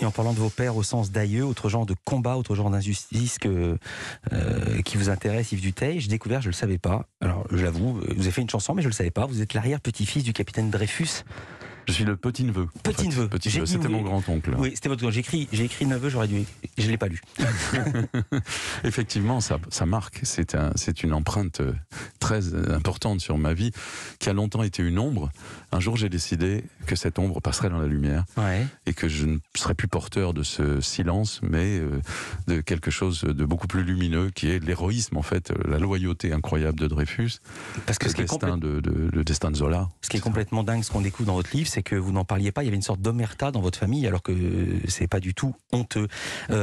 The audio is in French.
Et en parlant de vos pères au sens d'aïeux, autre genre de combat, autre genre d'injustice que, euh, qui vous intéresse, Yves Duteil, j'ai découvert, je ne le savais pas. Alors, je l'avoue, euh, vous avez fait une chanson, mais je ne le savais pas. Vous êtes l'arrière-petit-fils du capitaine Dreyfus. Je suis le petit-neveu. Petit-neveu. c'était mon grand-oncle. Oui, c'était votre grand écrit, j'ai écrit neveu, j'aurais dû. Je ne l'ai pas lu. Effectivement, ça, marque. C'est un, une empreinte euh, très importante sur ma vie, qui a longtemps été une ombre. Un jour, j'ai décidé que cette ombre passerait dans la lumière et que je ne serais plus porteur de ce silence, mais euh, de quelque chose de beaucoup plus lumineux, qui est l'héroïsme, en fait, la loyauté incroyable de Dreyfus, Parce que le, destin de, le destin Zola. Ce qui est complètement dingue, ce qu'on découvre dans votre livre, c'est que vous n'en parliez pas, il y avait une sorte d'omerta dans votre famille, alors que c'est pas du tout honteux. Euh,